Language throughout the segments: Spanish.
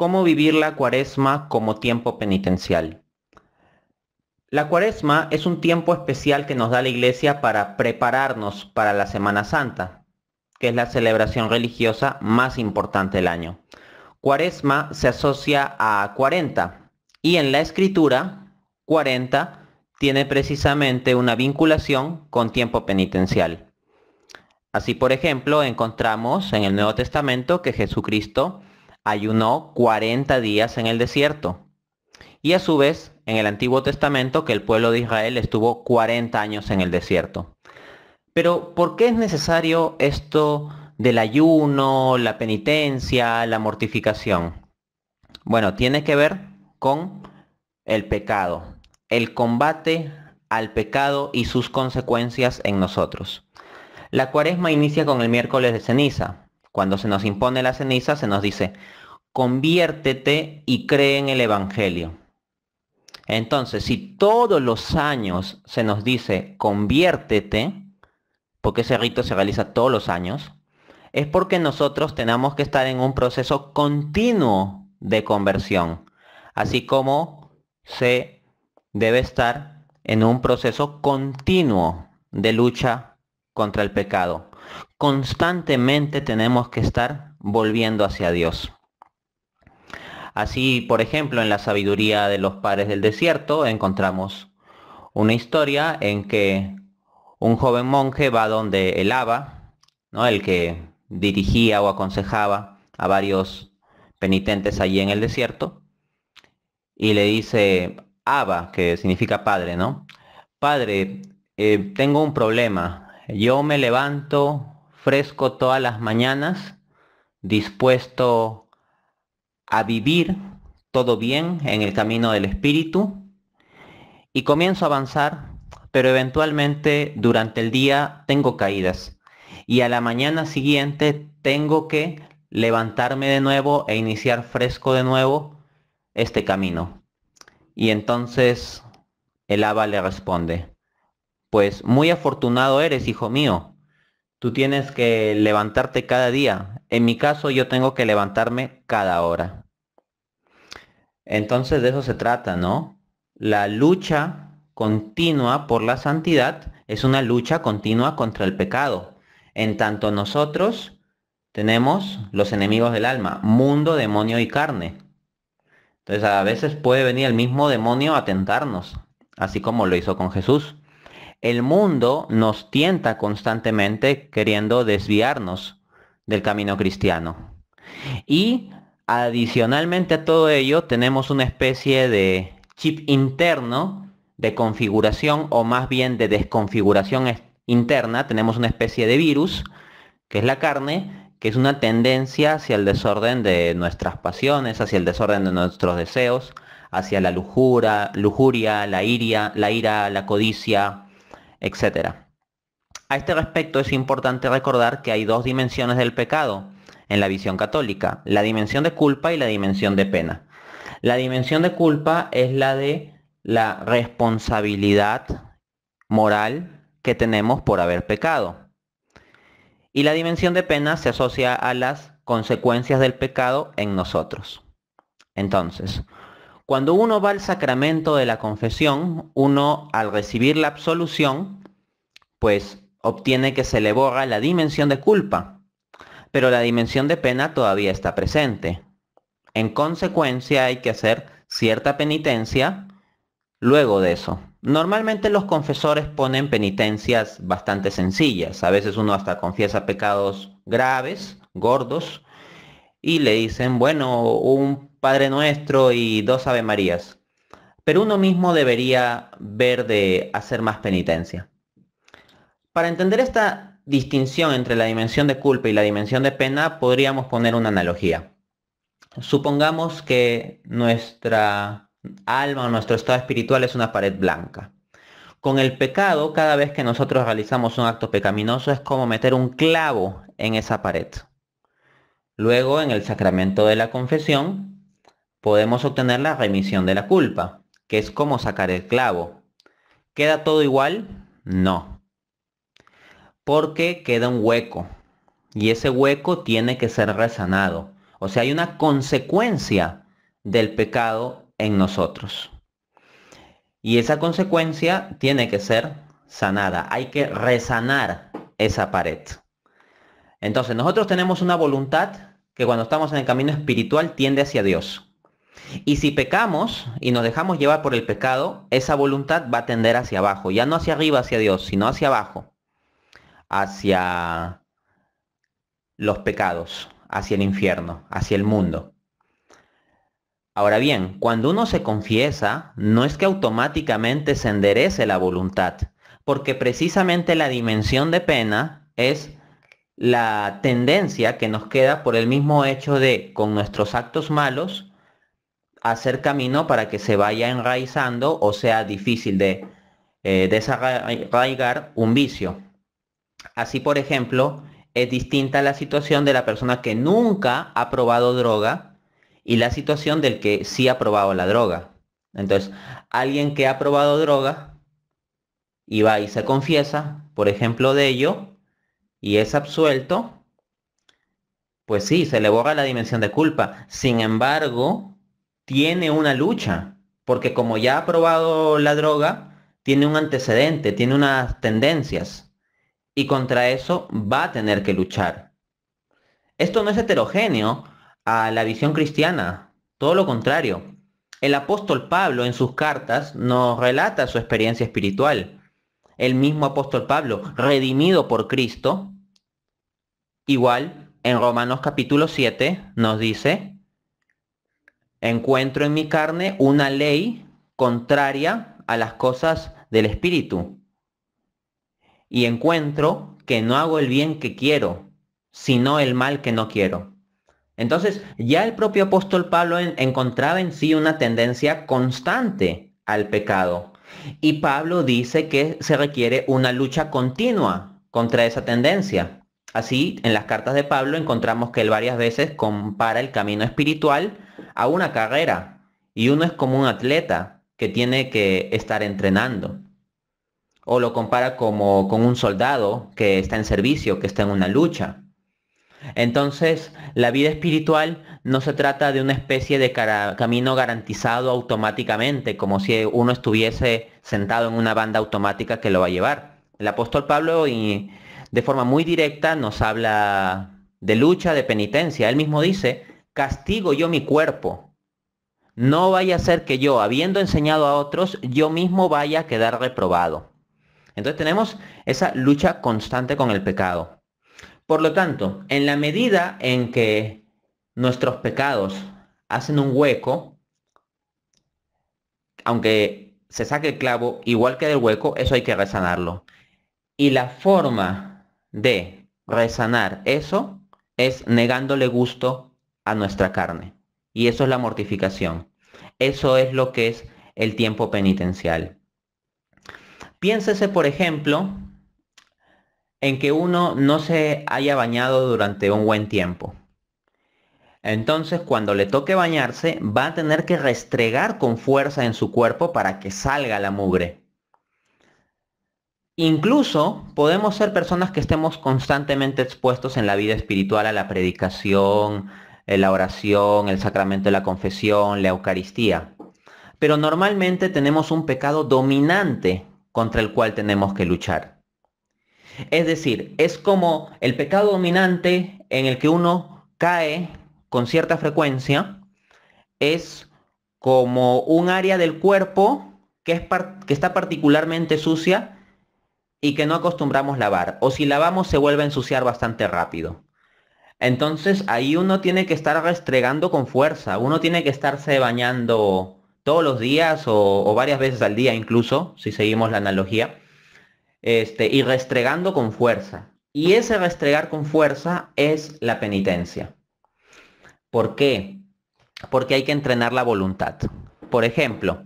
¿Cómo vivir la cuaresma como tiempo penitencial? La cuaresma es un tiempo especial que nos da la iglesia para prepararnos para la Semana Santa, que es la celebración religiosa más importante del año. Cuaresma se asocia a 40 y en la escritura 40 tiene precisamente una vinculación con tiempo penitencial. Así por ejemplo encontramos en el Nuevo Testamento que Jesucristo ayunó 40 días en el desierto. Y a su vez, en el Antiguo Testamento, que el pueblo de Israel estuvo 40 años en el desierto. Pero, ¿por qué es necesario esto del ayuno, la penitencia, la mortificación? Bueno, tiene que ver con el pecado, el combate al pecado y sus consecuencias en nosotros. La cuaresma inicia con el miércoles de ceniza, cuando se nos impone la ceniza, se nos dice, conviértete y cree en el Evangelio. Entonces, si todos los años se nos dice, conviértete, porque ese rito se realiza todos los años, es porque nosotros tenemos que estar en un proceso continuo de conversión, así como se debe estar en un proceso continuo de lucha contra el pecado constantemente tenemos que estar volviendo hacia Dios. Así, por ejemplo, en la sabiduría de los padres del desierto encontramos una historia en que un joven monje va donde el Abba, ¿no? el que dirigía o aconsejaba a varios penitentes allí en el desierto, y le dice, Aba, que significa padre, ¿no? Padre, eh, tengo un problema, yo me levanto fresco todas las mañanas, dispuesto a vivir todo bien en el camino del espíritu y comienzo a avanzar, pero eventualmente durante el día tengo caídas y a la mañana siguiente tengo que levantarme de nuevo e iniciar fresco de nuevo este camino. Y entonces el Aba le responde, pues muy afortunado eres, hijo mío. Tú tienes que levantarte cada día. En mi caso, yo tengo que levantarme cada hora. Entonces de eso se trata, ¿no? La lucha continua por la santidad es una lucha continua contra el pecado. En tanto nosotros tenemos los enemigos del alma, mundo, demonio y carne. Entonces a veces puede venir el mismo demonio a tentarnos, así como lo hizo con Jesús. El mundo nos tienta constantemente queriendo desviarnos del camino cristiano. Y adicionalmente a todo ello tenemos una especie de chip interno de configuración o más bien de desconfiguración interna. Tenemos una especie de virus, que es la carne, que es una tendencia hacia el desorden de nuestras pasiones, hacia el desorden de nuestros deseos, hacia la lujuria, la, iria, la ira, la codicia, etcétera A este respecto es importante recordar que hay dos dimensiones del pecado en la visión católica, la dimensión de culpa y la dimensión de pena. La dimensión de culpa es la de la responsabilidad moral que tenemos por haber pecado. Y la dimensión de pena se asocia a las consecuencias del pecado en nosotros. Entonces, cuando uno va al sacramento de la confesión, uno al recibir la absolución, pues obtiene que se le borra la dimensión de culpa, pero la dimensión de pena todavía está presente. En consecuencia hay que hacer cierta penitencia luego de eso. Normalmente los confesores ponen penitencias bastante sencillas. A veces uno hasta confiesa pecados graves, gordos, y le dicen, bueno, un Padre Nuestro y dos Ave Marías. Pero uno mismo debería ver de hacer más penitencia. Para entender esta distinción entre la dimensión de culpa y la dimensión de pena, podríamos poner una analogía. Supongamos que nuestra alma o nuestro estado espiritual es una pared blanca. Con el pecado, cada vez que nosotros realizamos un acto pecaminoso, es como meter un clavo en esa pared. Luego, en el sacramento de la confesión, podemos obtener la remisión de la culpa, que es como sacar el clavo. ¿Queda todo igual? No. Porque queda un hueco y ese hueco tiene que ser resanado. O sea, hay una consecuencia del pecado en nosotros. Y esa consecuencia tiene que ser sanada. Hay que resanar esa pared. Entonces, nosotros tenemos una voluntad que cuando estamos en el camino espiritual tiende hacia Dios. Y si pecamos y nos dejamos llevar por el pecado, esa voluntad va a tender hacia abajo, ya no hacia arriba, hacia Dios, sino hacia abajo, hacia los pecados, hacia el infierno, hacia el mundo. Ahora bien, cuando uno se confiesa, no es que automáticamente se enderece la voluntad, porque precisamente la dimensión de pena es la tendencia que nos queda por el mismo hecho de, con nuestros actos malos, hacer camino para que se vaya enraizando o sea difícil de eh, desarraigar un vicio. Así, por ejemplo, es distinta la situación de la persona que nunca ha probado droga y la situación del que sí ha probado la droga. Entonces, alguien que ha probado droga y va y se confiesa, por ejemplo, de ello, y es absuelto, pues sí, se le borra la dimensión de culpa. Sin embargo, tiene una lucha, porque como ya ha probado la droga, tiene un antecedente, tiene unas tendencias, y contra eso va a tener que luchar. Esto no es heterogéneo a la visión cristiana, todo lo contrario. El apóstol Pablo en sus cartas nos relata su experiencia espiritual. El mismo apóstol Pablo, redimido por Cristo, igual en Romanos capítulo 7 nos dice, encuentro en mi carne una ley contraria a las cosas del espíritu. Y encuentro que no hago el bien que quiero, sino el mal que no quiero. Entonces, ya el propio apóstol Pablo encontraba en sí una tendencia constante al pecado. Y Pablo dice que se requiere una lucha continua contra esa tendencia. Así, en las cartas de Pablo encontramos que él varias veces compara el camino espiritual a una carrera y uno es como un atleta que tiene que estar entrenando. O lo compara como con un soldado que está en servicio, que está en una lucha. Entonces, la vida espiritual no se trata de una especie de camino garantizado automáticamente, como si uno estuviese sentado en una banda automática que lo va a llevar. El apóstol Pablo y de forma muy directa nos habla de lucha, de penitencia. Él mismo dice, castigo yo mi cuerpo. No vaya a ser que yo, habiendo enseñado a otros, yo mismo vaya a quedar reprobado. Entonces tenemos esa lucha constante con el pecado. Por lo tanto, en la medida en que nuestros pecados hacen un hueco, aunque se saque el clavo, igual que del hueco, eso hay que resanarlo. Y la forma de resanar eso es negándole gusto a nuestra carne. Y eso es la mortificación. Eso es lo que es el tiempo penitencial. Piénsese, por ejemplo, en que uno no se haya bañado durante un buen tiempo. Entonces, cuando le toque bañarse, va a tener que restregar con fuerza en su cuerpo para que salga la mugre. Incluso podemos ser personas que estemos constantemente expuestos en la vida espiritual a la predicación, eh, la oración, el sacramento de la confesión, la Eucaristía. Pero normalmente tenemos un pecado dominante contra el cual tenemos que luchar. Es decir, es como el pecado dominante en el que uno cae con cierta frecuencia, es como un área del cuerpo que, es que está particularmente sucia y que no acostumbramos lavar. O si lavamos se vuelve a ensuciar bastante rápido. Entonces ahí uno tiene que estar restregando con fuerza, uno tiene que estarse bañando todos los días o, varias veces al día incluso, si seguimos la analogía, este, y restregando con fuerza. Y ese restregar con fuerza es la penitencia. ¿Por qué? Porque hay que entrenar la voluntad. Por ejemplo,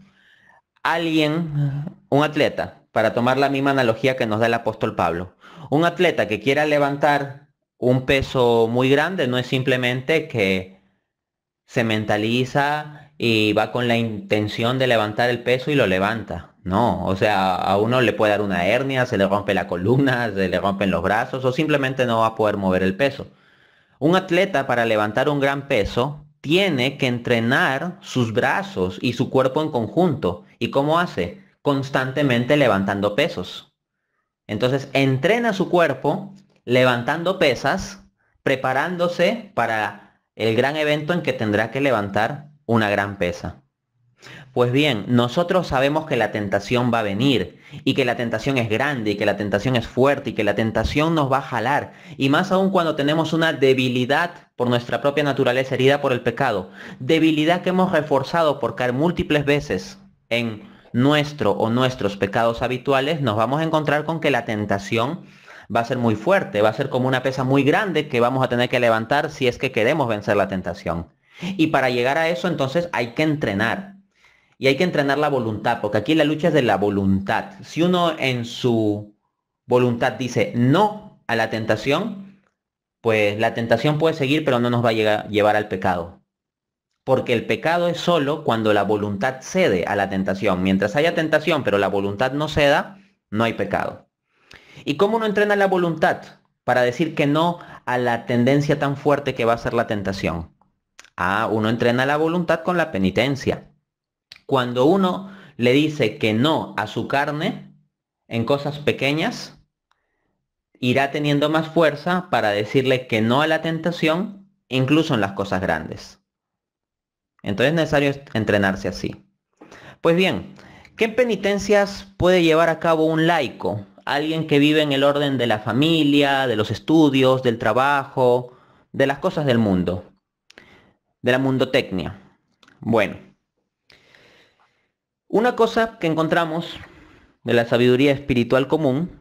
alguien, un atleta, para tomar la misma analogía que nos da el apóstol Pablo, un atleta que quiera levantar un peso muy grande, no es simplemente que se mentaliza y va con la intención de levantar el peso y lo levanta. No, o sea, a uno le puede dar una hernia, se le rompe la columna, se le rompen los brazos o simplemente no va a poder mover el peso. Un atleta para levantar un gran peso tiene que entrenar sus brazos y su cuerpo en conjunto. ¿Y cómo hace? Constantemente levantando pesos. Entonces entrena su cuerpo levantando pesas, preparándose para el gran evento en que tendrá que levantar una gran pesa. Pues bien, nosotros sabemos que la tentación va a venir y que la tentación es grande y que la tentación es fuerte y que la tentación nos va a jalar. Y más aún cuando tenemos una debilidad por nuestra propia naturaleza herida por el pecado. Debilidad que hemos reforzado por caer múltiples veces en nuestro o nuestros pecados habituales, nos vamos a encontrar con que la tentación va a ser muy fuerte, va a ser como una pesa muy grande que vamos a tener que levantar si es que queremos vencer la tentación. Y para llegar a eso entonces hay que entrenar. Y hay que entrenar la voluntad, porque aquí la lucha es de la voluntad. Si uno en su voluntad dice no a la tentación, pues la tentación puede seguir, pero no nos va a llevar al pecado. Porque el pecado es solo cuando la voluntad cede a la tentación. Mientras haya tentación, pero la voluntad no ceda, no hay pecado. ¿Y cómo uno entrena la voluntad para decir que no a la tendencia tan fuerte que va a ser la tentación? Ah, uno entrena la voluntad con la penitencia. Cuando uno le dice que no a su carne en cosas pequeñas, irá teniendo más fuerza para decirle que no a la tentación, incluso en las cosas grandes. Entonces es necesario entrenarse así. Pues bien, ¿qué penitencias puede llevar a cabo un laico alguien que vive en el orden de la familia, de los estudios, del trabajo, de las cosas del mundo, de la mundotecnia. Bueno, una cosa que encontramos de la sabiduría espiritual común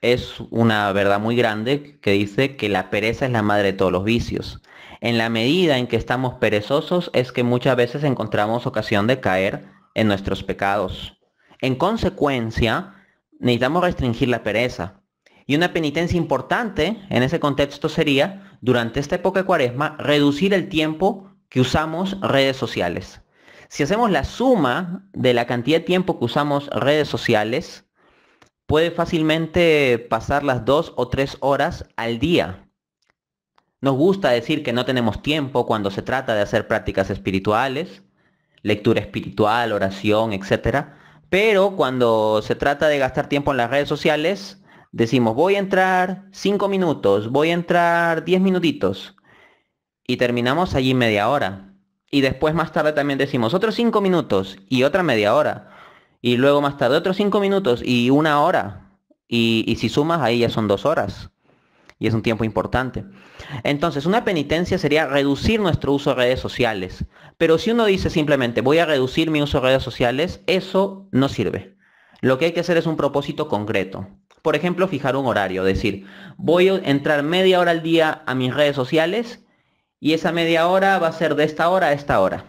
es una verdad muy grande que dice que la pereza es la madre de todos los vicios. En la medida en que estamos perezosos es que muchas veces encontramos ocasión de caer en nuestros pecados. En consecuencia, necesitamos restringir la pereza. Y una penitencia importante en ese contexto sería, durante esta época de cuaresma, reducir el tiempo que usamos redes sociales. Si hacemos la suma de la cantidad de tiempo que usamos redes sociales, puede fácilmente pasar las dos o tres horas al día. Nos gusta decir que no tenemos tiempo cuando se trata de hacer prácticas espirituales, lectura espiritual, oración, etc. Pero cuando se trata de gastar tiempo en las redes sociales, decimos, voy a entrar 5 minutos, voy a entrar 10 minutitos. Y terminamos allí media hora. Y después más tarde también decimos otros 5 minutos y otra media hora. Y luego más tarde otros cinco minutos y una hora. Y, y si sumas ahí ya son dos horas. Y es un tiempo importante. Entonces, una penitencia sería reducir nuestro uso de redes sociales. Pero si uno dice simplemente voy a reducir mi uso de redes sociales, eso no sirve. Lo que hay que hacer es un propósito concreto. Por ejemplo, fijar un horario, decir, voy a entrar media hora al día a mis redes sociales y esa media hora va a ser de esta hora a esta hora.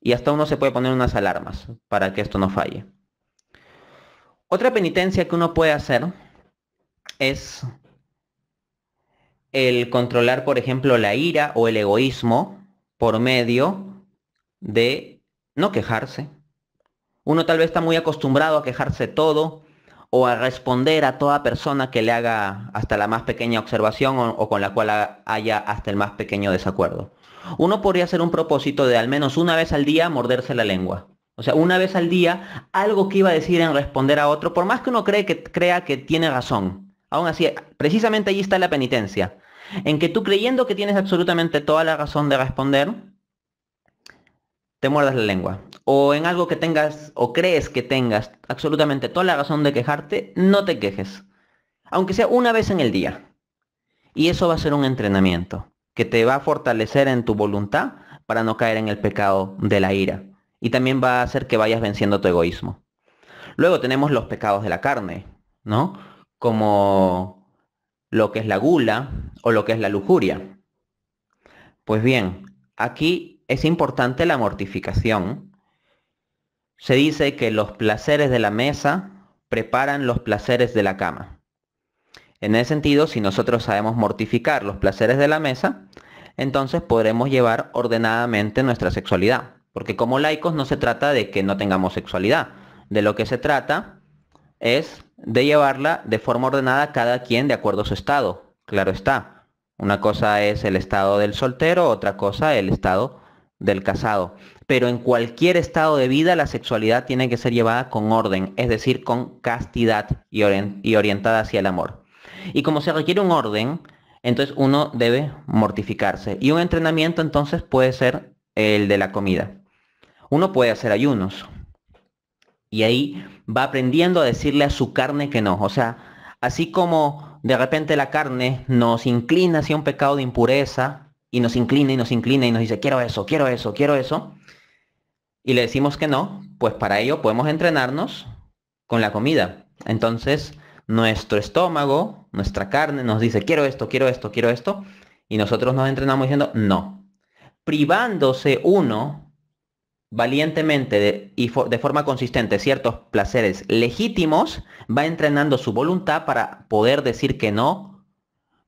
Y hasta uno se puede poner unas alarmas para que esto no falle. Otra penitencia que uno puede hacer es el controlar, por ejemplo, la ira o el egoísmo por medio de no quejarse. Uno tal vez está muy acostumbrado a quejarse todo o a responder a toda persona que le haga hasta la más pequeña observación o, con la cual haya hasta el más pequeño desacuerdo. Uno podría hacer un propósito de al menos una vez al día morderse la lengua. O sea, una vez al día, algo que iba a decir en responder a otro, por más que uno cree que, crea que tiene razón. Aún así, precisamente allí está la penitencia. En que tú creyendo que tienes absolutamente toda la razón de responder, te muerdas la lengua. O en algo que tengas o crees que tengas absolutamente toda la razón de quejarte, no te quejes. Aunque sea una vez en el día. Y eso va a ser un entrenamiento que te va a fortalecer en tu voluntad para no caer en el pecado de la ira. Y también va a hacer que vayas venciendo tu egoísmo. Luego tenemos los pecados de la carne, ¿no? Como lo que es la gula o lo que es la lujuria. Pues bien, aquí es importante la mortificación. Se dice que los placeres de la mesa preparan los placeres de la cama. En ese sentido, si nosotros sabemos mortificar los placeres de la mesa, entonces podremos llevar ordenadamente nuestra sexualidad. Porque como laicos no se trata de que no tengamos sexualidad. De lo que se trata es de llevarla de forma ordenada cada quien de acuerdo a su estado. Claro está. Una cosa es el estado del soltero, otra cosa el estado del casado. Pero en cualquier estado de vida la sexualidad tiene que ser llevada con orden, es decir, con castidad y, orientada hacia el amor. Y como se requiere un orden, entonces uno debe mortificarse. Y un entrenamiento entonces puede ser el de la comida. Uno puede hacer ayunos. Y ahí va aprendiendo a decirle a su carne que no. O sea, así como de repente la carne nos inclina hacia un pecado de impureza, y nos inclina y nos inclina y nos dice, quiero eso, quiero eso, quiero eso, y le decimos que no, pues para ello podemos entrenarnos con la comida. Entonces, nuestro estómago, nuestra carne nos dice, quiero esto, quiero esto, quiero esto, y nosotros nos entrenamos diciendo, no. Privándose uno valientemente y de forma consistente ciertos placeres legítimos, va entrenando su voluntad para poder decir que no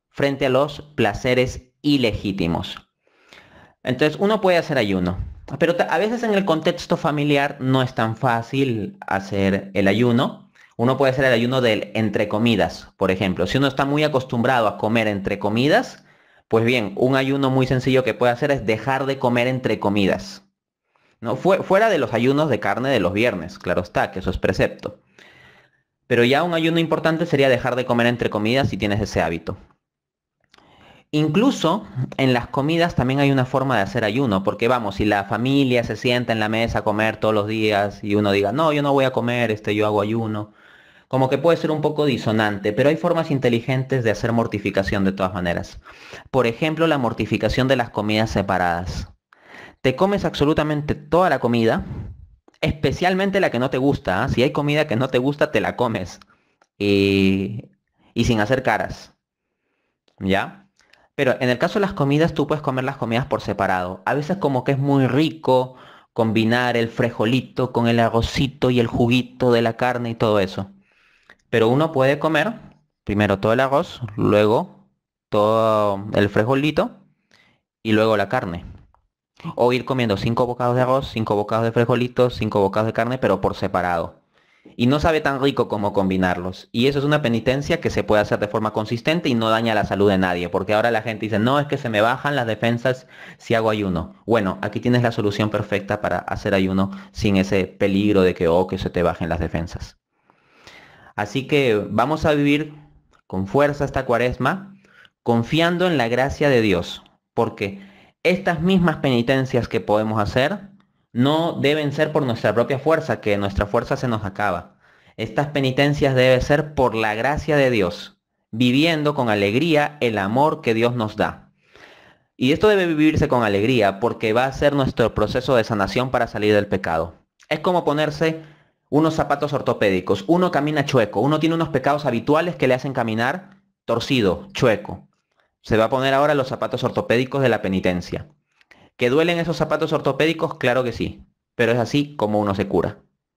frente a los placeres ilegítimos. Entonces uno puede hacer ayuno, pero a veces en el contexto familiar no es tan fácil hacer el ayuno. Uno puede hacer el ayuno del entre comidas, por ejemplo. Si uno está muy acostumbrado a comer entre comidas, pues bien, un ayuno muy sencillo que puede hacer es dejar de comer entre comidas. ¿no? fuera de los ayunos de carne de los viernes, claro está, que eso es precepto. Pero ya un ayuno importante sería dejar de comer entre comidas si tienes ese hábito. Incluso en las comidas también hay una forma de hacer ayuno, porque vamos, si la familia se sienta en la mesa a comer todos los días y uno diga, no, yo no voy a comer, este, yo hago ayuno, como que puede ser un poco disonante, pero hay formas inteligentes de hacer mortificación de todas maneras. Por ejemplo, la mortificación de las comidas separadas. Te comes absolutamente toda la comida, especialmente la que no te gusta. ¿ah? Si hay comida que no te gusta, te la comes. Y, y sin hacer caras. ¿Ya? Pero en el caso de las comidas, tú puedes comer las comidas por separado. A veces como que es muy rico combinar el frejolito con el arrocito y el juguito de la carne y todo eso. Pero uno puede comer primero todo el arroz, luego todo el frejolito y luego la carne. O ir comiendo cinco bocados de arroz, cinco bocados de frejolito, cinco bocados de carne, pero por separado y no sabe tan rico como combinarlos. Y eso es una penitencia que se puede hacer de forma consistente y no daña la salud de nadie, porque ahora la gente dice, no, es que se me bajan las defensas si hago ayuno. Bueno, aquí tienes la solución perfecta para hacer ayuno sin ese peligro de que, oh, que se te bajen las defensas. Así que vamos a vivir con fuerza esta cuaresma, confiando en la gracia de Dios, porque estas mismas penitencias que podemos hacer, no deben ser por nuestra propia fuerza, que nuestra fuerza se nos acaba. Estas penitencias deben ser por la gracia de Dios, viviendo con alegría el amor que Dios nos da. Y esto debe vivirse con alegría porque va a ser nuestro proceso de sanación para salir del pecado. Es como ponerse unos zapatos ortopédicos. Uno camina chueco, uno tiene unos pecados habituales que le hacen caminar torcido, chueco. Se va a poner ahora los zapatos ortopédicos de la penitencia. ¿Que duelen esos zapatos ortopédicos? Claro que sí, pero es así como uno se cura.